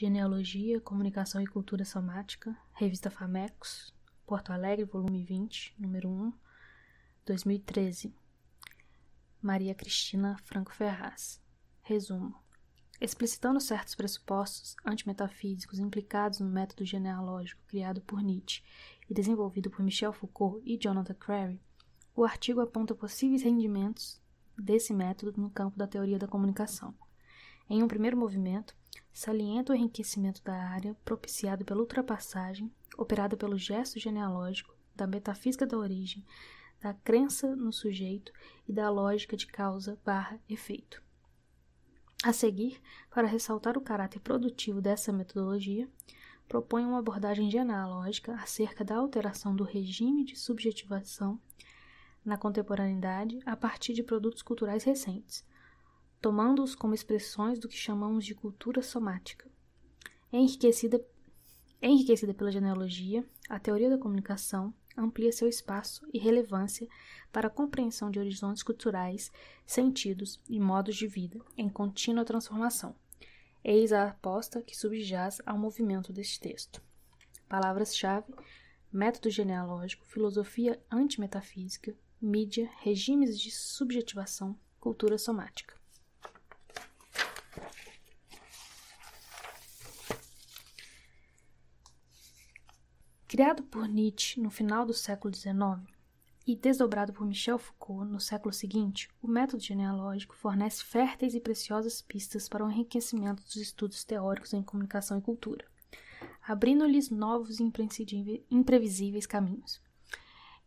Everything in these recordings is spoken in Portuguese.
Genealogia, Comunicação e Cultura Somática, Revista Famecos, Porto Alegre, volume 20, número 1, 2013. Maria Cristina Franco Ferraz. Resumo. Explicitando certos pressupostos antimetafísicos implicados no método genealógico criado por Nietzsche e desenvolvido por Michel Foucault e Jonathan Crary, o artigo aponta possíveis rendimentos desse método no campo da teoria da comunicação. Em um primeiro movimento, salienta o enriquecimento da área propiciado pela ultrapassagem operada pelo gesto genealógico da metafísica da origem, da crença no sujeito e da lógica de causa barra efeito. A seguir, para ressaltar o caráter produtivo dessa metodologia, propõe uma abordagem genealógica acerca da alteração do regime de subjetivação na contemporaneidade a partir de produtos culturais recentes, tomando-os como expressões do que chamamos de cultura somática. É enriquecida, é enriquecida pela genealogia, a teoria da comunicação amplia seu espaço e relevância para a compreensão de horizontes culturais, sentidos e modos de vida em contínua transformação. Eis a aposta que subjaz ao movimento deste texto. Palavras-chave: método genealógico, filosofia antimetafísica, mídia, regimes de subjetivação, cultura somática. Criado por Nietzsche no final do século XIX e desdobrado por Michel Foucault no século seguinte, o método genealógico fornece férteis e preciosas pistas para o enriquecimento dos estudos teóricos em comunicação e cultura, abrindo-lhes novos e imprevisíveis caminhos.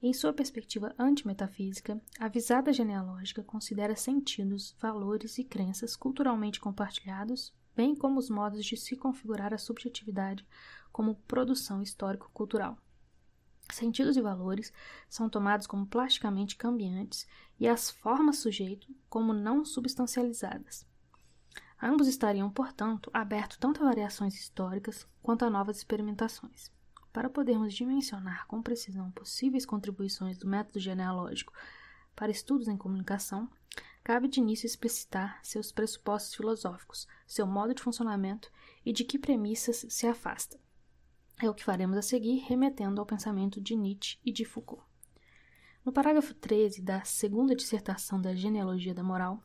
Em sua perspectiva antimetafísica, a visada genealógica considera sentidos, valores e crenças culturalmente compartilhados, bem como os modos de se configurar a subjetividade como produção histórico-cultural. Sentidos e valores são tomados como plasticamente cambiantes e as formas sujeito como não substancializadas. Ambos estariam, portanto, abertos tanto a variações históricas quanto a novas experimentações. Para podermos dimensionar com precisão possíveis contribuições do método genealógico para estudos em comunicação, cabe de início explicitar seus pressupostos filosóficos, seu modo de funcionamento e de que premissas se afasta. É o que faremos a seguir, remetendo ao pensamento de Nietzsche e de Foucault. No parágrafo 13 da segunda dissertação da Genealogia da Moral,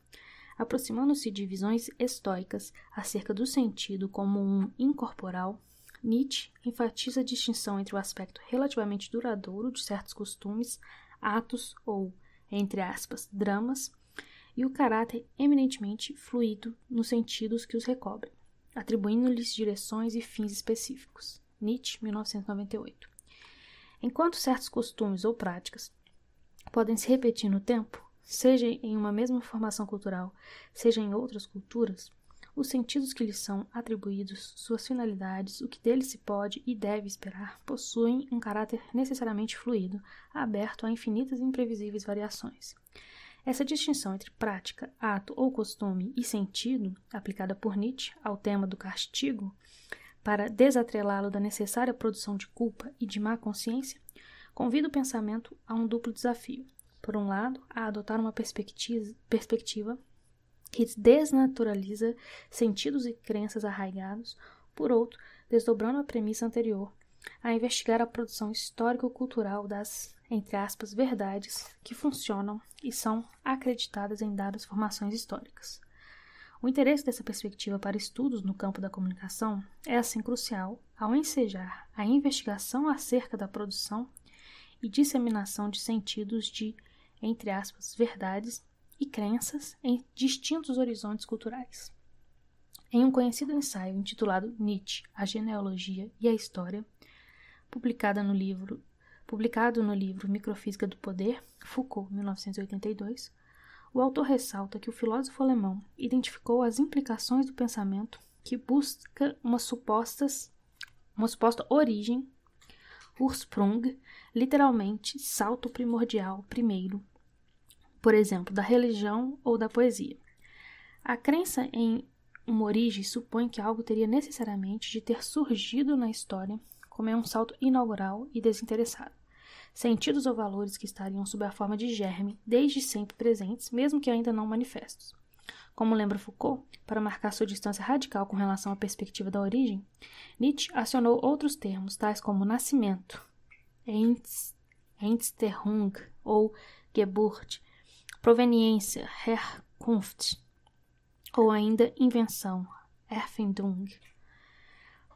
aproximando-se de visões estoicas acerca do sentido como um incorporal, Nietzsche enfatiza a distinção entre o aspecto relativamente duradouro de certos costumes, atos ou, entre aspas, dramas, e o caráter eminentemente fluido nos sentidos que os recobrem, atribuindo-lhes direções e fins específicos. Nietzsche, 1998. Enquanto certos costumes ou práticas podem se repetir no tempo, seja em uma mesma formação cultural, seja em outras culturas, os sentidos que lhes são atribuídos, suas finalidades, o que deles se pode e deve esperar, possuem um caráter necessariamente fluido, aberto a infinitas e imprevisíveis variações. Essa distinção entre prática, ato ou costume e sentido, aplicada por Nietzsche ao tema do castigo, para desatrelá-lo da necessária produção de culpa e de má consciência, convida o pensamento a um duplo desafio. Por um lado, a adotar uma perspectiva que desnaturaliza sentidos e crenças arraigados, por outro, desdobrando a premissa anterior, a investigar a produção histórico-cultural das, entre aspas, verdades que funcionam e são acreditadas em dadas formações históricas. O interesse dessa perspectiva para estudos no campo da comunicação é assim crucial ao ensejar a investigação acerca da produção e disseminação de sentidos de, entre aspas, verdades e crenças em distintos horizontes culturais. Em um conhecido ensaio intitulado Nietzsche, a genealogia e a história, publicado no livro, publicado no livro Microfísica do Poder, Foucault, 1982, o autor ressalta que o filósofo alemão identificou as implicações do pensamento que busca uma, supostas, uma suposta origem, Ursprung, literalmente salto primordial, primeiro, por exemplo, da religião ou da poesia. A crença em uma origem supõe que algo teria necessariamente de ter surgido na história, como é um salto inaugural e desinteressado sentidos ou valores que estariam sob a forma de germe, desde sempre presentes, mesmo que ainda não manifestos. Como lembra Foucault, para marcar sua distância radical com relação à perspectiva da origem, Nietzsche acionou outros termos, tais como nascimento, Entsterung ou Geburt, proveniência, Herkunft, ou ainda invenção, Erfindung.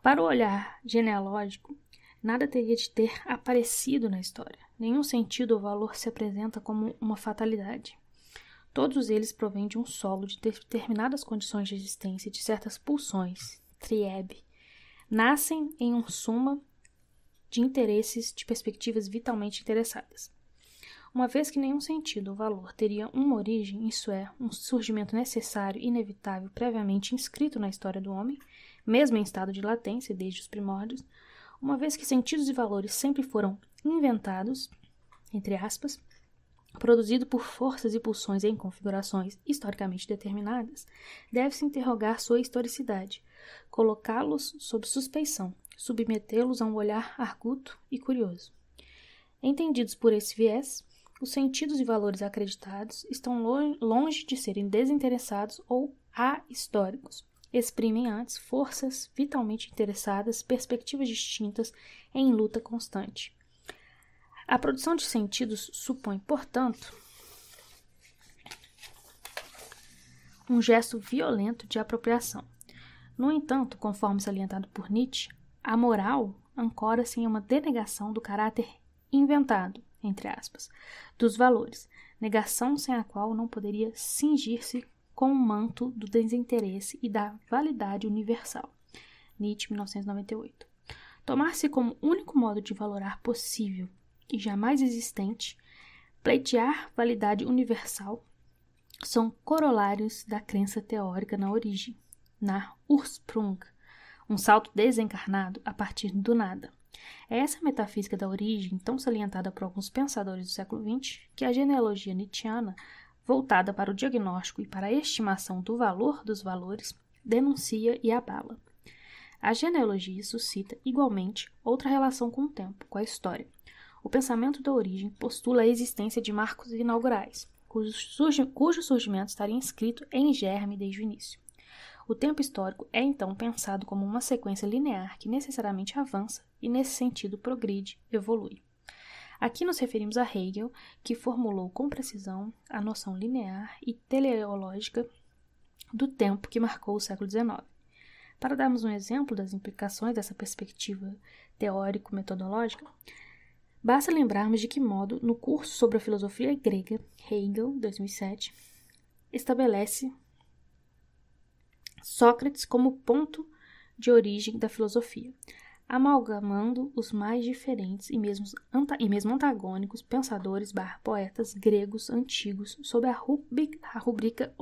Para o olhar genealógico, Nada teria de ter aparecido na história. Nenhum sentido ou valor se apresenta como uma fatalidade. Todos eles provêm de um solo de determinadas condições de existência, de certas pulsões, triebe. Nascem em um suma de interesses de perspectivas vitalmente interessadas. Uma vez que nenhum sentido ou valor teria uma origem, isso é, um surgimento necessário, inevitável, previamente inscrito na história do homem, mesmo em estado de latência desde os primórdios, uma vez que sentidos e valores sempre foram inventados, entre aspas, produzido por forças e pulsões em configurações historicamente determinadas, deve-se interrogar sua historicidade, colocá-los sob suspeição, submetê-los a um olhar arguto e curioso. Entendidos por esse viés, os sentidos e valores acreditados estão longe de serem desinteressados ou ahistóricos, exprimem antes forças vitalmente interessadas, perspectivas distintas em luta constante. A produção de sentidos supõe, portanto, um gesto violento de apropriação. No entanto, conforme salientado por Nietzsche, a moral ancora-se em uma denegação do caráter inventado, entre aspas, dos valores, negação sem a qual não poderia cingir-se com o manto do desinteresse e da validade universal. Nietzsche, 1998. Tomar-se como único modo de valorar possível e jamais existente, pleitear validade universal, são corolários da crença teórica na origem, na Ursprung, um salto desencarnado a partir do nada. É essa metafísica da origem, tão salientada por alguns pensadores do século XX, que a genealogia nietzschiana voltada para o diagnóstico e para a estimação do valor dos valores, denuncia e abala. A genealogia suscita, igualmente, outra relação com o tempo, com a história. O pensamento da origem postula a existência de marcos inaugurais, cujo, surgimento estaria inscrito em germe desde o início. O tempo histórico é então pensado como uma sequência linear que necessariamente avança e, nesse sentido, progride, evolui. Aqui nos referimos a Hegel, que formulou com precisão a noção linear e teleológica do tempo que marcou o século XIX. Para darmos um exemplo das implicações dessa perspectiva teórico-metodológica, basta lembrarmos de que modo, no curso sobre a filosofia grega, Hegel, 2007, estabelece Sócrates como ponto de origem da filosofia, amalgamando os mais diferentes e, mesmos, e mesmo antagônicos pensadores barra poetas gregos antigos sob a, rubrica, a rubrica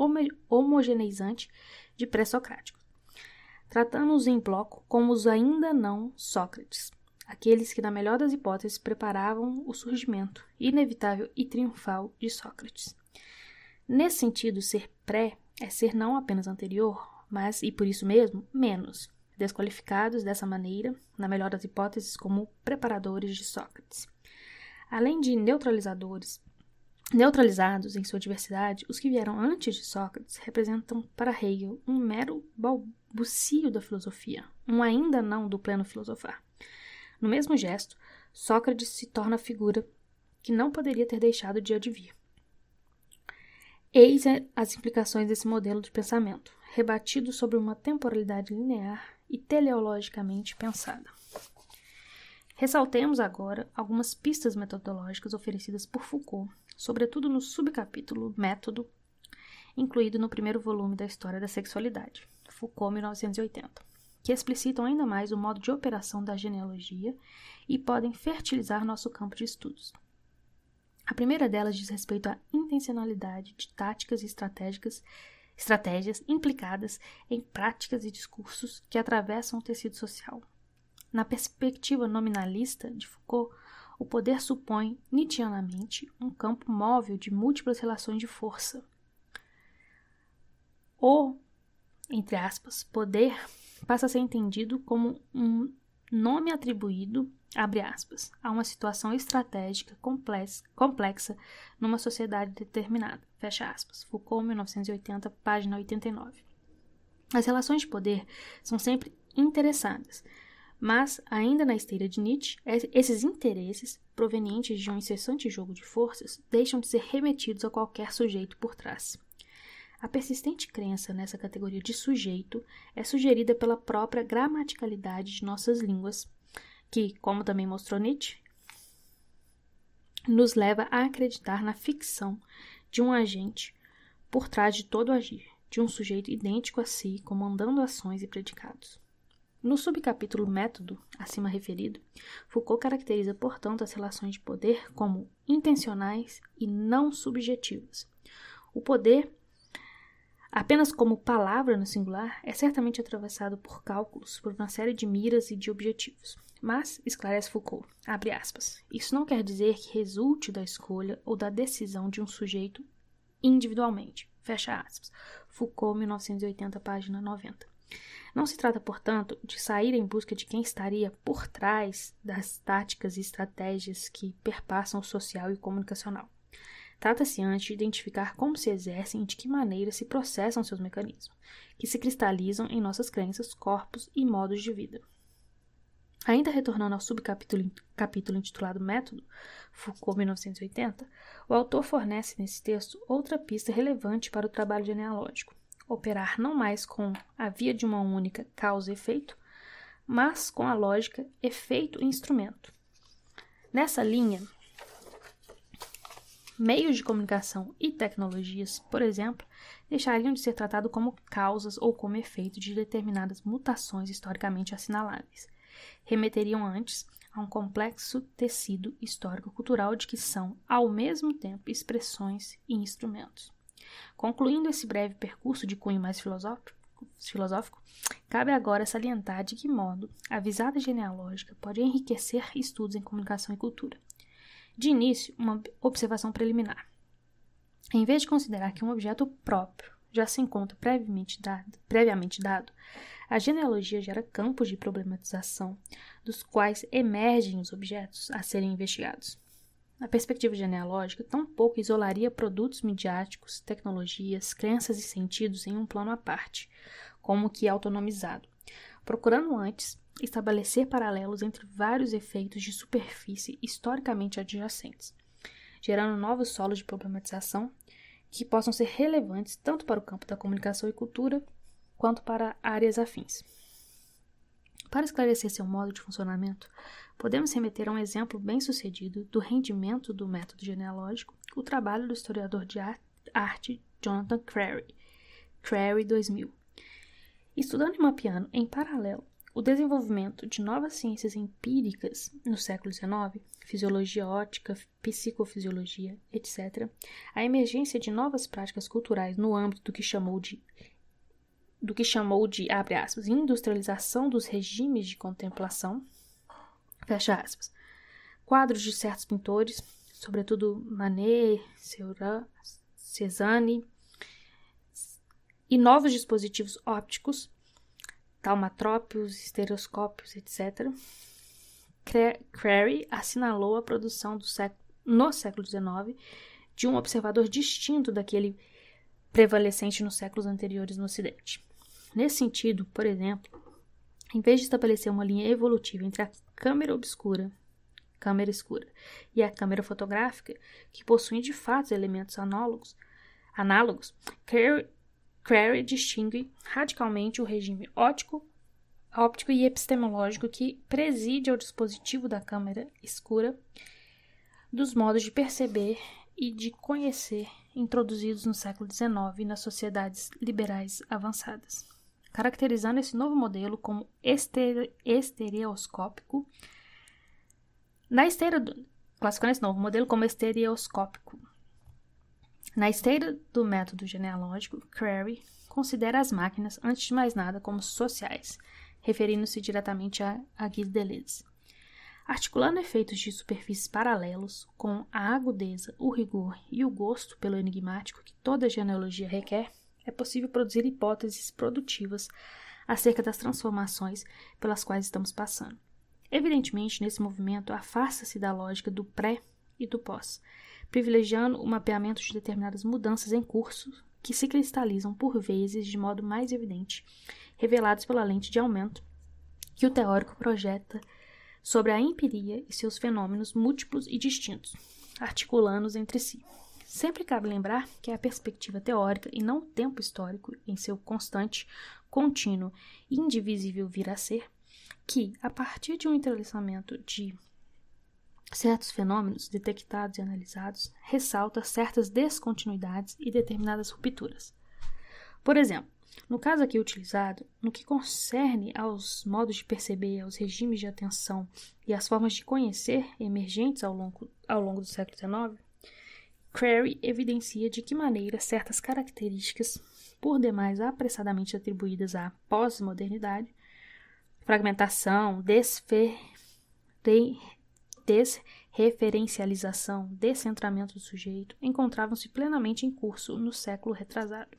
homogeneizante de pré-socráticos, tratando-os em bloco como os ainda não Sócrates, aqueles que, na melhor das hipóteses, preparavam o surgimento inevitável e triunfal de Sócrates. Nesse sentido, ser pré é ser não apenas anterior, mas, e por isso mesmo, menos desqualificados dessa maneira, na melhor das hipóteses, como preparadores de Sócrates. Além de neutralizadores, neutralizados em sua diversidade, os que vieram antes de Sócrates representam para Hegel um mero balbucio da filosofia, um ainda não do pleno filosofar. No mesmo gesto, Sócrates se torna a figura que não poderia ter deixado de advir. Eis eh, as implicações desse modelo de pensamento rebatido sobre uma temporalidade linear e teleologicamente pensada. Ressaltemos agora algumas pistas metodológicas oferecidas por Foucault, sobretudo no subcapítulo Método, incluído no primeiro volume da História da Sexualidade, Foucault 1980, que explicitam ainda mais o modo de operação da genealogia e podem fertilizar nosso campo de estudos. A primeira delas diz respeito à intencionalidade de táticas e estratégicas estratégias implicadas em práticas e discursos que atravessam o tecido social. Na perspectiva nominalista de Foucault, o poder supõe, nitianamente, um campo móvel de múltiplas relações de força. O, entre aspas, poder passa a ser entendido como um nome atribuído Abre aspas. Há uma situação estratégica complexa numa sociedade determinada. Fecha aspas. Foucault, 1980, página 89. As relações de poder são sempre interessadas, mas, ainda na esteira de Nietzsche, esses interesses, provenientes de um incessante jogo de forças, deixam de ser remetidos a qualquer sujeito por trás. A persistente crença nessa categoria de sujeito é sugerida pela própria gramaticalidade de nossas línguas que, como também mostrou Nietzsche, nos leva a acreditar na ficção de um agente por trás de todo agir, de um sujeito idêntico a si, comandando ações e predicados. No subcapítulo Método, acima referido, Foucault caracteriza, portanto, as relações de poder como intencionais e não subjetivas. O poder, apenas como palavra no singular, é certamente atravessado por cálculos, por uma série de miras e de objetivos. Mas, esclarece Foucault, abre aspas, isso não quer dizer que resulte da escolha ou da decisão de um sujeito individualmente, fecha aspas. Foucault, 1980, página 90. Não se trata, portanto, de sair em busca de quem estaria por trás das táticas e estratégias que perpassam o social e o comunicacional. Trata-se antes de identificar como se exercem e de que maneira se processam seus mecanismos, que se cristalizam em nossas crenças, corpos e modos de vida. Ainda retornando ao subcapítulo capítulo intitulado Método, Foucault 1980, o autor fornece nesse texto outra pista relevante para o trabalho genealógico: operar não mais com a via de uma única causa efeito, mas com a lógica efeito instrumento. Nessa linha, meios de comunicação e tecnologias, por exemplo, deixariam de ser tratados como causas ou como efeito de determinadas mutações historicamente assinaláveis remeteriam antes a um complexo tecido histórico-cultural de que são, ao mesmo tempo, expressões e instrumentos. Concluindo esse breve percurso de cunho mais filosófico, filosófico, cabe agora salientar de que modo a visada genealógica pode enriquecer estudos em comunicação e cultura. De início, uma observação preliminar. Em vez de considerar que um objeto próprio já se encontra previamente dado, previamente dado a genealogia gera campos de problematização, dos quais emergem os objetos a serem investigados. A perspectiva genealógica tampouco isolaria produtos midiáticos, tecnologias, crenças e sentidos em um plano à parte, como que é autonomizado, procurando antes estabelecer paralelos entre vários efeitos de superfície historicamente adjacentes, gerando novos solos de problematização que possam ser relevantes tanto para o campo da comunicação e cultura quanto para áreas afins. Para esclarecer seu modo de funcionamento, podemos remeter a um exemplo bem-sucedido do rendimento do método genealógico, o trabalho do historiador de arte Jonathan Crary, Crary 2000. Estudando e mapeando, em paralelo, o desenvolvimento de novas ciências empíricas no século XIX, fisiologia ótica, psicofisiologia, etc., a emergência de novas práticas culturais no âmbito do que chamou de do que chamou de, abre aspas, industrialização dos regimes de contemplação, fecha aspas. Quadros de certos pintores, sobretudo Manet, Seurat, Cézanne, e novos dispositivos ópticos, taumatrópios, estereoscópios, etc. Crary assinalou a produção século, no século XIX de um observador distinto daquele prevalecente nos séculos anteriores no Ocidente. Nesse sentido, por exemplo, em vez de estabelecer uma linha evolutiva entre a câmera obscura, câmera escura, e a câmera fotográfica, que possuem de fato elementos análogos, análogos Crary distingue radicalmente o regime óptico, óptico e epistemológico que preside ao dispositivo da câmera escura dos modos de perceber e de conhecer introduzidos no século XIX nas sociedades liberais avançadas caracterizando esse novo modelo como estere estereoscópico. Na esteira do, classificando esse novo modelo como estereoscópico. Na esteira do método genealógico, Crary considera as máquinas, antes de mais nada, como sociais, referindo-se diretamente a, a Guy Deleuze. Articulando efeitos de superfícies paralelos com a agudeza, o rigor e o gosto pelo enigmático que toda genealogia requer, é possível produzir hipóteses produtivas acerca das transformações pelas quais estamos passando. Evidentemente, nesse movimento, afasta-se da lógica do pré e do pós, privilegiando o mapeamento de determinadas mudanças em curso que se cristalizam por vezes de modo mais evidente, revelados pela lente de aumento que o teórico projeta sobre a empiria e seus fenômenos múltiplos e distintos, articulando-os entre si. Sempre cabe lembrar que é a perspectiva teórica e não o tempo histórico, em seu constante, contínuo e indivisível vir a ser, que, a partir de um entrelaçamento de certos fenômenos detectados e analisados, ressalta certas descontinuidades e determinadas rupturas. Por exemplo, no caso aqui utilizado, no que concerne aos modos de perceber, aos regimes de atenção e às formas de conhecer emergentes ao longo, ao longo do século XIX, Crary evidencia de que maneira certas características, por demais apressadamente atribuídas à pós-modernidade, fragmentação, desreferencialização, descentramento do sujeito, encontravam-se plenamente em curso no século retrasado.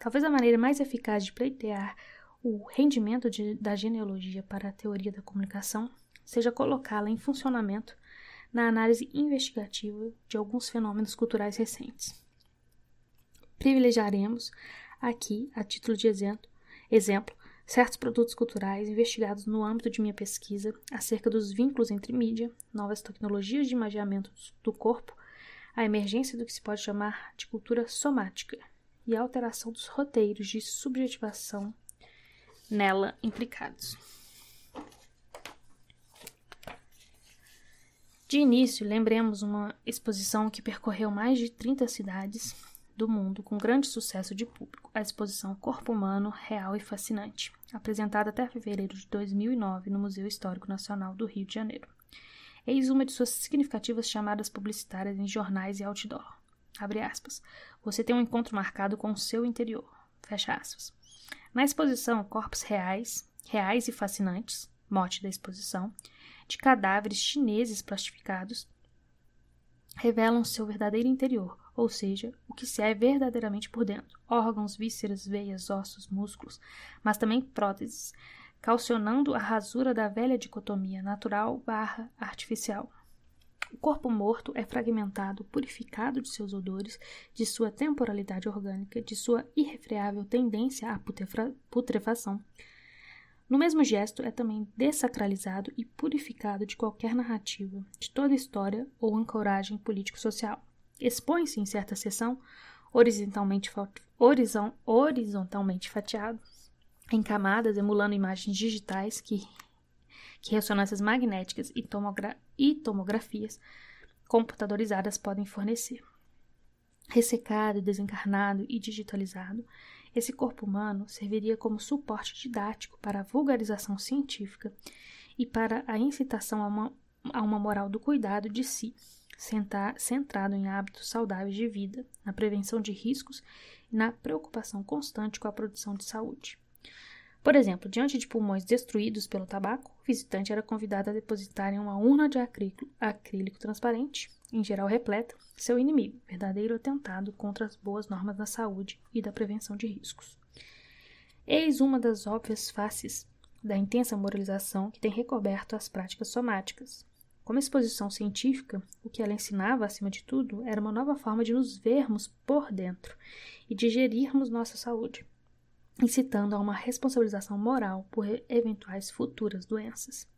Talvez a maneira mais eficaz de pleitear o rendimento de, da genealogia para a teoria da comunicação seja colocá-la em funcionamento na análise investigativa de alguns fenômenos culturais recentes. Privilegiaremos aqui, a título de exemplo, exemplo certos produtos culturais investigados no âmbito de minha pesquisa acerca dos vínculos entre mídia, novas tecnologias de imaginamento do corpo, a emergência do que se pode chamar de cultura somática e a alteração dos roteiros de subjetivação nela implicados. De início, lembremos uma exposição que percorreu mais de 30 cidades do mundo com grande sucesso de público, a exposição Corpo Humano Real e Fascinante, apresentada até fevereiro de 2009 no Museu Histórico Nacional do Rio de Janeiro. Eis uma de suas significativas chamadas publicitárias em jornais e outdoor. Abre aspas. Você tem um encontro marcado com o seu interior. Fecha aspas. Na exposição Corpos Reais, Reais e Fascinantes, mote da exposição, de cadáveres chineses plastificados revelam seu verdadeiro interior, ou seja, o que se é verdadeiramente por dentro: órgãos, vísceras, veias, ossos, músculos, mas também próteses, calcionando a rasura da velha dicotomia natural barra artificial. O corpo morto é fragmentado, purificado de seus odores, de sua temporalidade orgânica, de sua irrefreável tendência à putrefação, no mesmo gesto, é também desacralizado e purificado de qualquer narrativa, de toda história ou ancoragem político-social. Expõe-se em certa seção, horizontalmente, horizon, horizontalmente fatiado, em camadas emulando imagens digitais que, que ressonâncias magnéticas e, tomogra e tomografias computadorizadas podem fornecer. Ressecado, desencarnado e digitalizado, esse corpo humano serviria como suporte didático para a vulgarização científica e para a incitação a uma, a uma moral do cuidado de si, sentar, centrado em hábitos saudáveis de vida, na prevenção de riscos e na preocupação constante com a produção de saúde. Por exemplo, diante de pulmões destruídos pelo tabaco, o visitante era convidado a depositar em uma urna de acrílico, acrílico transparente em geral repleta, seu inimigo, verdadeiro atentado contra as boas normas da saúde e da prevenção de riscos. Eis uma das óbvias faces da intensa moralização que tem recoberto as práticas somáticas. Como exposição científica, o que ela ensinava, acima de tudo, era uma nova forma de nos vermos por dentro e digerirmos nossa saúde, incitando a uma responsabilização moral por eventuais futuras doenças.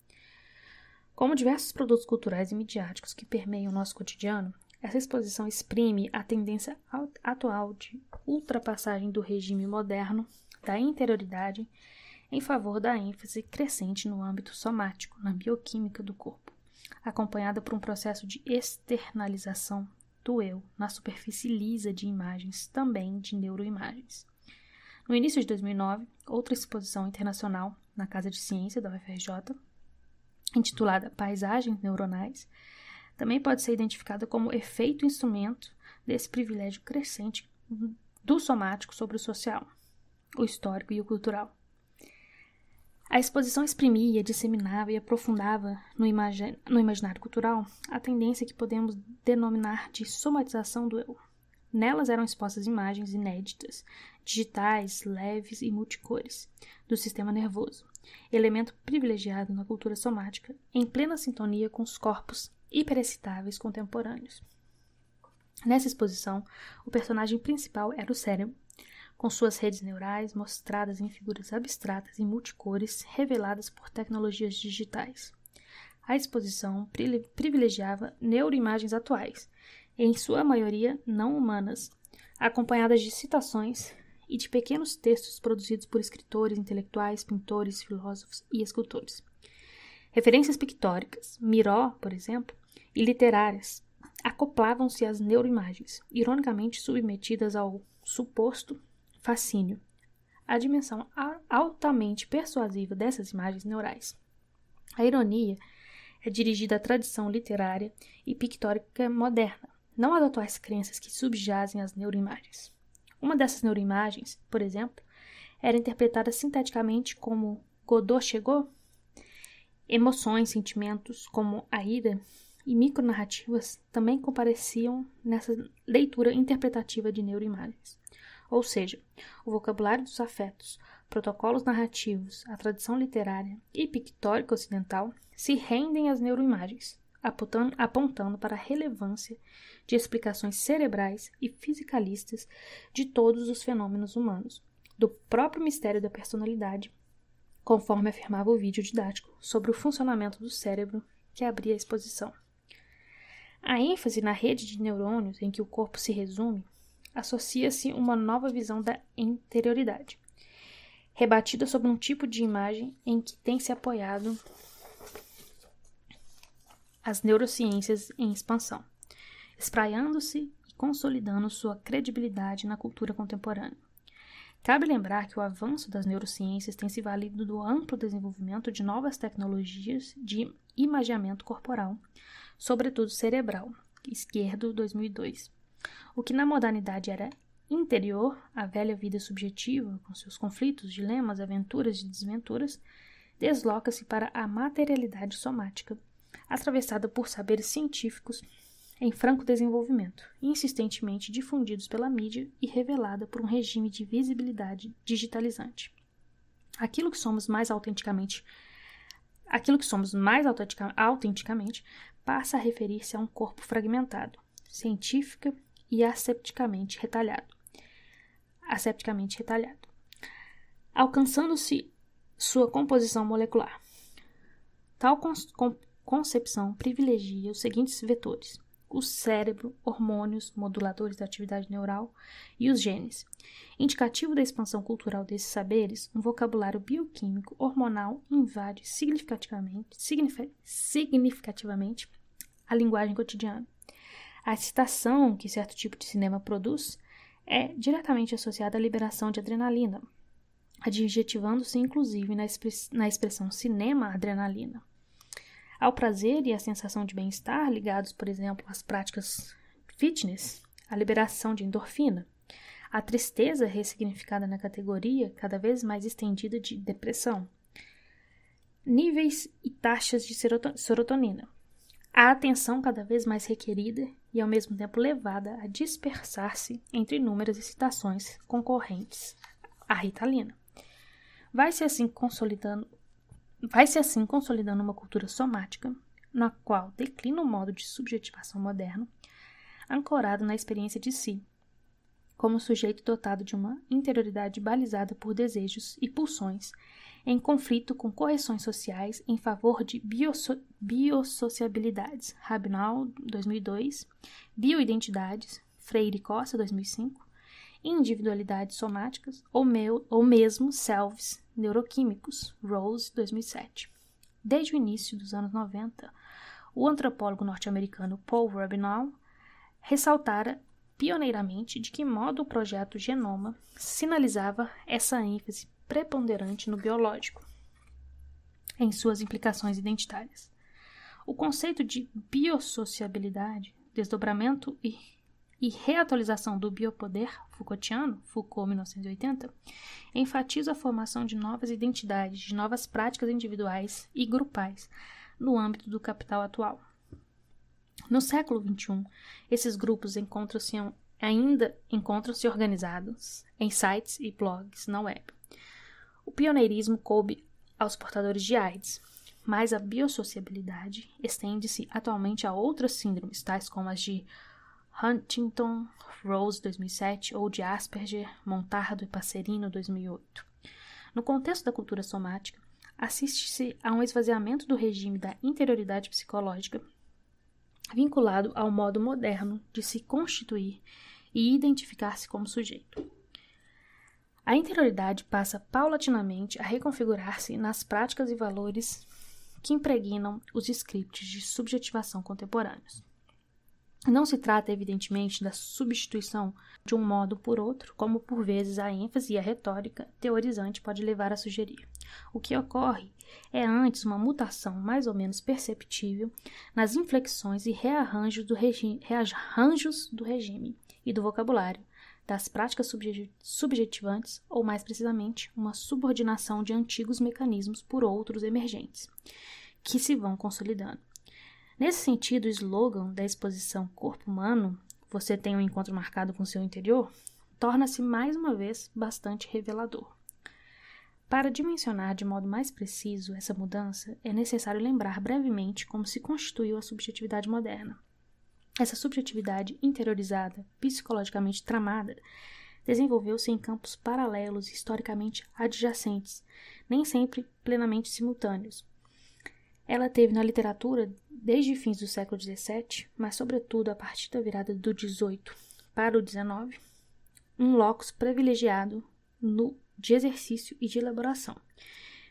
Como diversos produtos culturais e midiáticos que permeiam o nosso cotidiano, essa exposição exprime a tendência atual de ultrapassagem do regime moderno da interioridade em favor da ênfase crescente no âmbito somático, na bioquímica do corpo, acompanhada por um processo de externalização do eu na superfície lisa de imagens, também de neuroimagens. No início de 2009, outra exposição internacional na Casa de Ciência da UFRJ intitulada Paisagens Neuronais, também pode ser identificada como efeito instrumento desse privilégio crescente do somático sobre o social, o histórico e o cultural. A exposição exprimia, disseminava e aprofundava no, imagi no imaginário cultural a tendência que podemos denominar de somatização do eu. Nelas eram expostas imagens inéditas, digitais, leves e multicores, do sistema nervoso, elemento privilegiado na cultura somática, em plena sintonia com os corpos hiperexcitáveis contemporâneos. Nessa exposição, o personagem principal era o cérebro, com suas redes neurais mostradas em figuras abstratas e multicores reveladas por tecnologias digitais. A exposição privilegiava neuroimagens atuais, em sua maioria não humanas, acompanhadas de citações e de pequenos textos produzidos por escritores, intelectuais, pintores, filósofos e escultores. Referências pictóricas, Miró, por exemplo, e literárias, acoplavam-se às neuroimagens, ironicamente submetidas ao suposto fascínio, a dimensão altamente persuasiva dessas imagens neurais. A ironia é dirigida à tradição literária e pictórica moderna, não às atuais crenças que subjazem às neuroimagens. Uma dessas neuroimagens, por exemplo, era interpretada sinteticamente como Godot chegou, emoções, sentimentos como a ira e micronarrativas também compareciam nessa leitura interpretativa de neuroimagens. Ou seja, o vocabulário dos afetos, protocolos narrativos, a tradição literária e pictórica ocidental se rendem às neuroimagens apontando para a relevância de explicações cerebrais e fisicalistas de todos os fenômenos humanos, do próprio mistério da personalidade, conforme afirmava o vídeo didático sobre o funcionamento do cérebro que abria a exposição. A ênfase na rede de neurônios em que o corpo se resume associa-se uma nova visão da interioridade, rebatida sobre um tipo de imagem em que tem se apoiado as neurociências em expansão, espraiando-se e consolidando sua credibilidade na cultura contemporânea. Cabe lembrar que o avanço das neurociências tem se valido do amplo desenvolvimento de novas tecnologias de imaginamento corporal, sobretudo cerebral, esquerdo 2002. O que na modernidade era interior, a velha vida subjetiva, com seus conflitos, dilemas, aventuras e desventuras, desloca-se para a materialidade somática, atravessada por saberes científicos em franco desenvolvimento, insistentemente difundidos pela mídia e revelada por um regime de visibilidade digitalizante. Aquilo que somos mais autenticamente aquilo que somos mais autentica, autenticamente passa a referir-se a um corpo fragmentado, científica e asepticamente retalhado. Asepticamente retalhado. Alcançando-se sua composição molecular. Tal, com, concepção privilegia os seguintes vetores: o cérebro, hormônios, moduladores da atividade neural e os genes. Indicativo da expansão cultural desses saberes, um vocabulário bioquímico hormonal invade significativamente, significativamente a linguagem cotidiana. A excitação que certo tipo de cinema produz é diretamente associada à liberação de adrenalina, adjetivando-se inclusive na, na expressão cinema-adrenalina ao prazer e à sensação de bem-estar ligados, por exemplo, às práticas fitness, à liberação de endorfina, a tristeza ressignificada na categoria cada vez mais estendida de depressão, níveis e taxas de serotonina, a atenção cada vez mais requerida e ao mesmo tempo levada a dispersar-se entre inúmeras excitações concorrentes à ritalina. Vai se assim consolidando Vai-se assim consolidando uma cultura somática, na qual declina o modo de subjetivação moderno, ancorado na experiência de si, como sujeito dotado de uma interioridade balizada por desejos e pulsões, em conflito com correções sociais em favor de biosociabilidades Rabinow Rabinal, 2002, bioidentidades, Freire Costa, 2005, individualidades somáticas ou, meu, ou mesmo selves, Neuroquímicos, Rose, 2007. Desde o início dos anos 90, o antropólogo norte-americano Paul Rabinow ressaltara pioneiramente de que modo o projeto Genoma sinalizava essa ênfase preponderante no biológico, em suas implicações identitárias. O conceito de biosociabilidade, desdobramento e e reatualização do biopoder Foucaultiano, Foucault 1980, enfatiza a formação de novas identidades, de novas práticas individuais e grupais no âmbito do capital atual. No século XXI, esses grupos encontram-se ainda encontram-se organizados em sites e blogs na web. O pioneirismo coube aos portadores de AIDS, mas a biosociabilidade estende-se atualmente a outras síndromes, tais como as de Huntington, Rose 2007 ou de Asperger, Montardo e Passerino 2008. No contexto da cultura somática, assiste-se a um esvaziamento do regime da interioridade psicológica, vinculado ao modo moderno de se constituir e identificar-se como sujeito. A interioridade passa paulatinamente a reconfigurar-se nas práticas e valores que impregnam os scripts de subjetivação contemporâneos. Não se trata, evidentemente, da substituição de um modo por outro, como por vezes a ênfase e a retórica teorizante pode levar a sugerir. O que ocorre é antes uma mutação mais ou menos perceptível nas inflexões e rearranjos do, regi rearranjos do regime e do vocabulário, das práticas subjetivantes, ou mais precisamente, uma subordinação de antigos mecanismos por outros emergentes, que se vão consolidando. Nesse sentido, o slogan da exposição Corpo Humano, você tem um encontro marcado com seu interior, torna-se mais uma vez bastante revelador. Para dimensionar de modo mais preciso essa mudança, é necessário lembrar brevemente como se constituiu a subjetividade moderna. Essa subjetividade interiorizada, psicologicamente tramada, desenvolveu-se em campos paralelos historicamente adjacentes, nem sempre plenamente simultâneos, ela teve na literatura desde fins do século XVII, mas sobretudo a partir da virada do XVIII para o XIX, um locus privilegiado no, de exercício e de elaboração,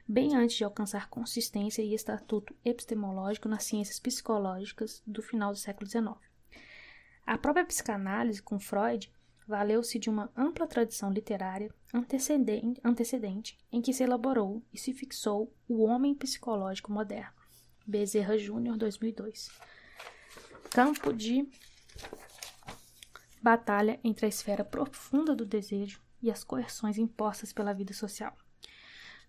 bem antes de alcançar consistência e estatuto epistemológico nas ciências psicológicas do final do século XIX. A própria psicanálise, com Freud, valeu-se de uma ampla tradição literária antecedente, antecedente em que se elaborou e se fixou o homem psicológico moderno. Bezerra Júnior, 2002. Campo de batalha entre a esfera profunda do desejo e as coerções impostas pela vida social.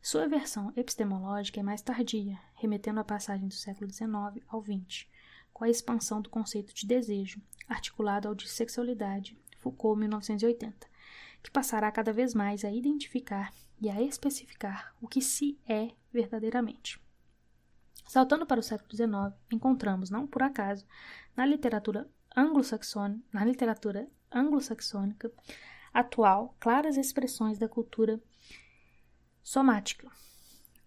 Sua versão epistemológica é mais tardia, remetendo à passagem do século XIX ao XX, com a expansão do conceito de desejo, articulado ao de sexualidade, Foucault 1980, que passará cada vez mais a identificar e a especificar o que se é verdadeiramente. Saltando para o século XIX, encontramos, não por acaso, na literatura anglo-saxônica, na literatura anglo-saxônica atual, claras expressões da cultura somática,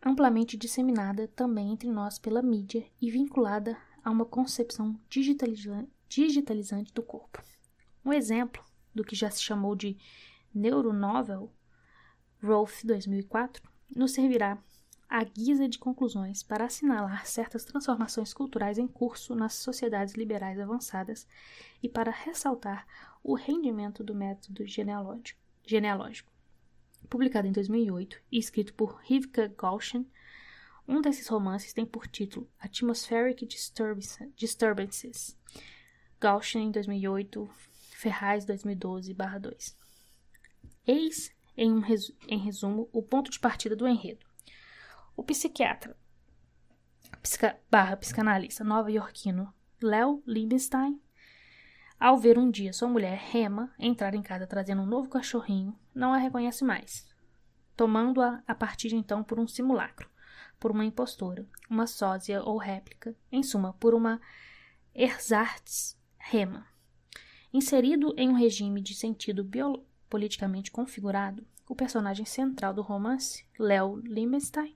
amplamente disseminada também entre nós pela mídia e vinculada a uma concepção digitalizante do corpo. Um exemplo do que já se chamou de neuronovel, Roth 2004, nos servirá à guisa de conclusões para assinalar certas transformações culturais em curso nas sociedades liberais avançadas e para ressaltar o rendimento do método genealógico. genealógico. Publicado em 2008 e escrito por Rivka Golshin, um desses romances tem por título Atmospheric Disturbances. Golshin, em 2008, Ferraz, 2012-2. Eis, em, um resu em resumo, o ponto de partida do enredo. O psiquiatra psica, barra psicanalista nova-iorquino Léo Liebenstein, ao ver um dia sua mulher Rema entrar em casa trazendo um novo cachorrinho, não a reconhece mais, tomando-a a partir de então por um simulacro, por uma impostora, uma sósia ou réplica, em suma, por uma ersatz Rema. Inserido em um regime de sentido biológico politicamente configurado, o personagem central do romance, Léo Liebenstein,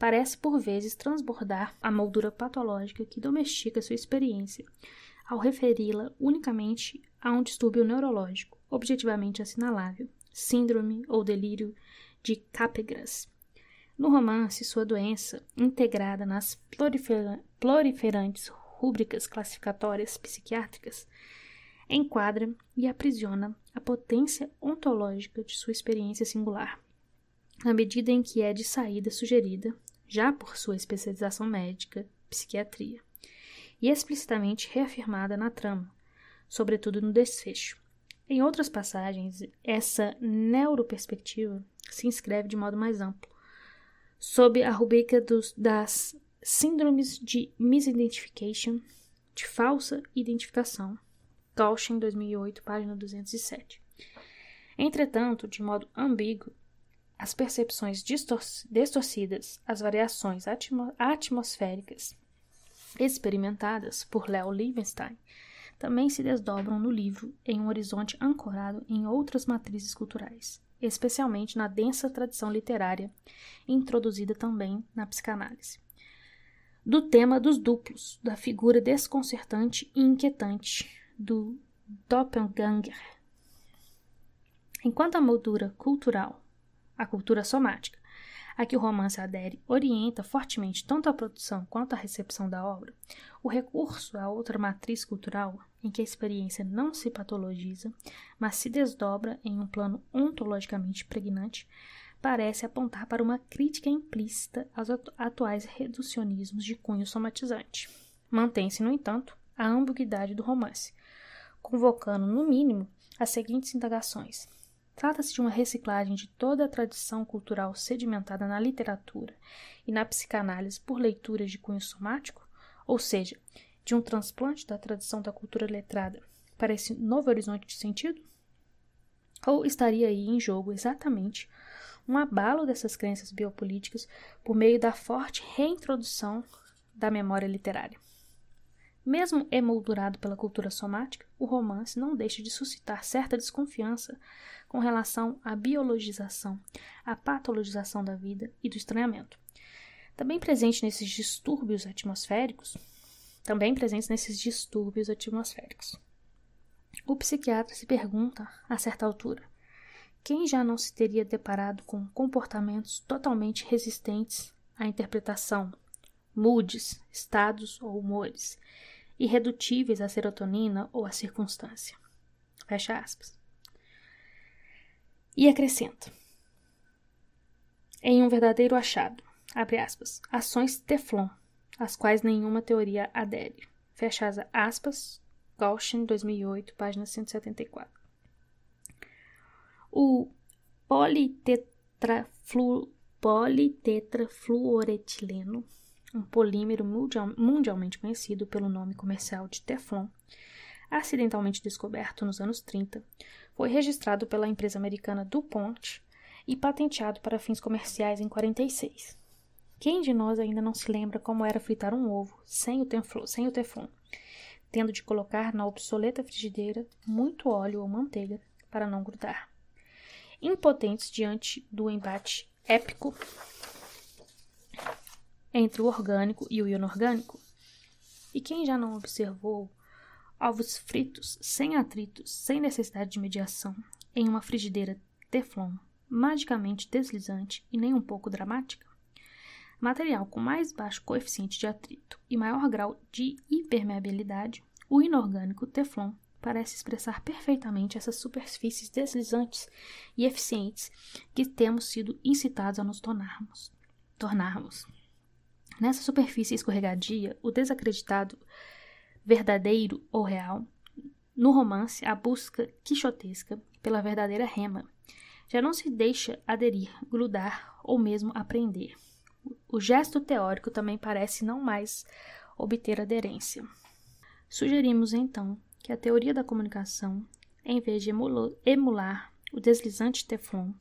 parece por vezes transbordar a moldura patológica que domestica sua experiência, ao referi-la unicamente a um distúrbio neurológico, objetivamente assinalável, síndrome ou delírio de Capgras. No romance, sua doença, integrada nas proliferantes rúbricas classificatórias psiquiátricas, enquadra e aprisiona a potência ontológica de sua experiência singular, na medida em que é de saída sugerida já por sua especialização médica, psiquiatria, e explicitamente reafirmada na trama, sobretudo no desfecho. Em outras passagens, essa neuroperspectiva se inscreve de modo mais amplo, sob a rubrica dos, das síndromes de misidentification, de falsa identificação, Cauchin, 2008, página 207. Entretanto, de modo ambíguo, as percepções distorcidas, as variações atmo atmosféricas experimentadas por Léo Liebenstein também se desdobram no livro em um horizonte ancorado em outras matrizes culturais, especialmente na densa tradição literária introduzida também na psicanálise. Do tema dos duplos, da figura desconcertante e inquietante do Doppelganger. Enquanto a moldura cultural a cultura somática, a que o romance adere orienta fortemente tanto a produção quanto a recepção da obra, o recurso a outra matriz cultural em que a experiência não se patologiza, mas se desdobra em um plano ontologicamente pregnante, parece apontar para uma crítica implícita aos atuais reducionismos de cunho somatizante. Mantém-se, no entanto, a ambiguidade do romance, convocando, no mínimo, as seguintes indagações. Trata-se de uma reciclagem de toda a tradição cultural sedimentada na literatura e na psicanálise por leituras de cunho somático, ou seja, de um transplante da tradição da cultura letrada para esse novo horizonte de sentido? Ou estaria aí em jogo exatamente um abalo dessas crenças biopolíticas por meio da forte reintrodução da memória literária? Mesmo emoldurado pela cultura somática, o romance não deixa de suscitar certa desconfiança com relação à biologização, à patologização da vida e do estranhamento. Também presente nesses distúrbios atmosféricos, também presente nesses distúrbios atmosféricos. O psiquiatra se pergunta, a certa altura, quem já não se teria deparado com comportamentos totalmente resistentes à interpretação, moods, estados ou humores, irredutíveis à serotonina ou à circunstância. Fecha aspas. E acrescenta. Em um verdadeiro achado, abre aspas, ações Teflon, às quais nenhuma teoria adere. Fecha aspas, Gaussian, 2008, página 174. O politetrafluoretileno um polímero mundialmente conhecido pelo nome comercial de Teflon, acidentalmente descoberto nos anos 30, foi registrado pela empresa americana DuPont e patenteado para fins comerciais em 46. Quem de nós ainda não se lembra como era fritar um ovo sem o, teflon, sem o teflon, tendo de colocar na obsoleta frigideira muito óleo ou manteiga para não grudar? Impotentes diante do embate épico entre o orgânico e o inorgânico. E quem já não observou ovos fritos, sem atritos, sem necessidade de mediação, em uma frigideira Teflon, magicamente deslizante e nem um pouco dramática? Material com mais baixo coeficiente de atrito e maior grau de hipermeabilidade, o inorgânico Teflon parece expressar perfeitamente essas superfícies deslizantes e eficientes que temos sido incitados a nos tornarmos. tornarmos. Nessa superfície escorregadia, o desacreditado verdadeiro ou real, no romance, a busca quixotesca pela verdadeira rema já não se deixa aderir, grudar ou mesmo aprender. O gesto teórico também parece não mais obter aderência. Sugerimos então que a teoria da comunicação, em vez de emular o deslizante Teflon,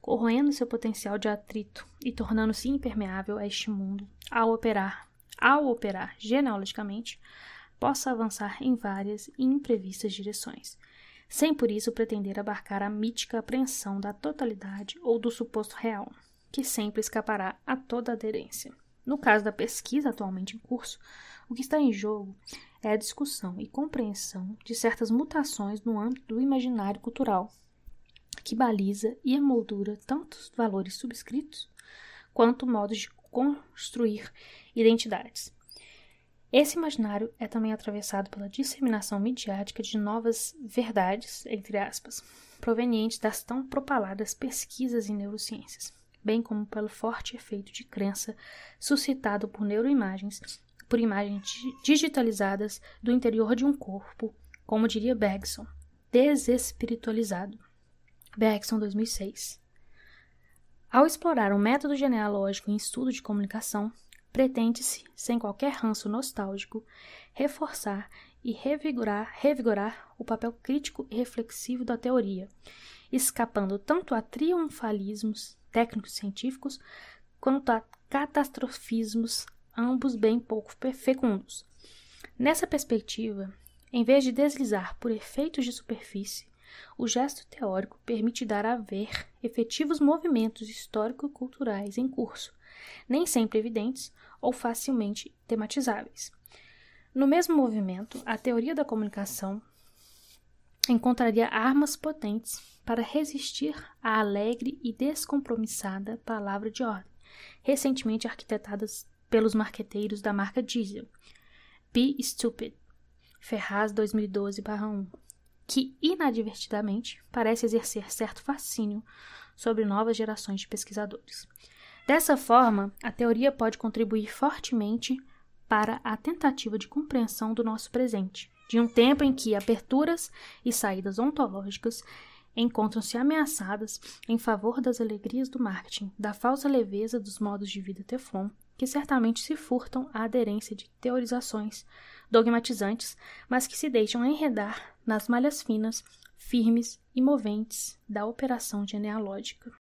corroendo seu potencial de atrito e tornando-se impermeável a este mundo, ao operar, ao operar genealogicamente, possa avançar em várias e imprevistas direções, sem por isso pretender abarcar a mítica apreensão da totalidade ou do suposto real, que sempre escapará a toda aderência. No caso da pesquisa atualmente em curso, o que está em jogo é a discussão e compreensão de certas mutações no âmbito do imaginário cultural, que baliza e emoldura tanto os valores subscritos quanto modos de construir identidades. Esse imaginário é também atravessado pela disseminação midiática de novas verdades, entre aspas, provenientes das tão propaladas pesquisas em neurociências, bem como pelo forte efeito de crença suscitado por neuroimagens, por imagens digitalizadas do interior de um corpo, como diria Bergson, desespiritualizado. Bergson, 2006. Ao explorar o um método genealógico em estudo de comunicação, pretende-se, sem qualquer ranço nostálgico, reforçar e revigorar, revigorar o papel crítico e reflexivo da teoria, escapando tanto a triunfalismos técnicos científicos quanto a catastrofismos, ambos bem pouco fecundos. Nessa perspectiva, em vez de deslizar por efeitos de superfície, o gesto teórico permite dar a ver efetivos movimentos histórico-culturais em curso, nem sempre evidentes ou facilmente tematizáveis. No mesmo movimento, a teoria da comunicação encontraria armas potentes para resistir à alegre e descompromissada palavra de ordem, recentemente arquitetadas pelos marqueteiros da marca Diesel. Be Stupid, Ferraz 2012-1 que inadvertidamente parece exercer certo fascínio sobre novas gerações de pesquisadores. Dessa forma, a teoria pode contribuir fortemente para a tentativa de compreensão do nosso presente, de um tempo em que aperturas e saídas ontológicas encontram-se ameaçadas em favor das alegrias do marketing, da falsa leveza dos modos de vida Teflon, que certamente se furtam à aderência de teorizações dogmatizantes, mas que se deixam enredar nas malhas finas, firmes e moventes da operação genealógica.